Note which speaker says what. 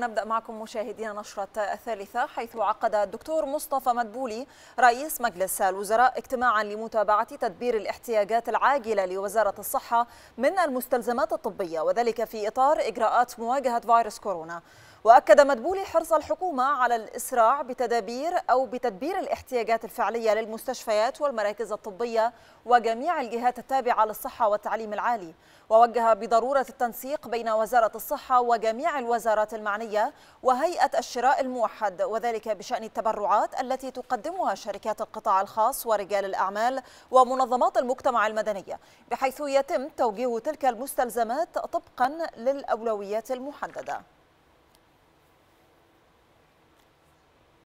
Speaker 1: نبدأ معكم مشاهدينا نشرة الثالثة حيث عقد الدكتور مصطفى مدبولي رئيس مجلس الوزراء اجتماعا لمتابعة تدبير الاحتياجات العاجلة لوزارة الصحة من المستلزمات الطبية وذلك في إطار إجراءات مواجهة فيروس كورونا وأكد مدبولي حرص الحكومة على الإسراع بتدابير أو بتدبير الاحتياجات الفعلية للمستشفيات والمراكز الطبية وجميع الجهات التابعة للصحة والتعليم العالي ووجه بضرورة التنسيق بين وزارة الصحة وجميع الوزارات المعنية وهيئة الشراء الموحد وذلك بشأن التبرعات التي تقدمها شركات القطاع الخاص ورجال الأعمال ومنظمات المجتمع المدنية بحيث يتم توجيه تلك المستلزمات طبقا للأولويات المحددة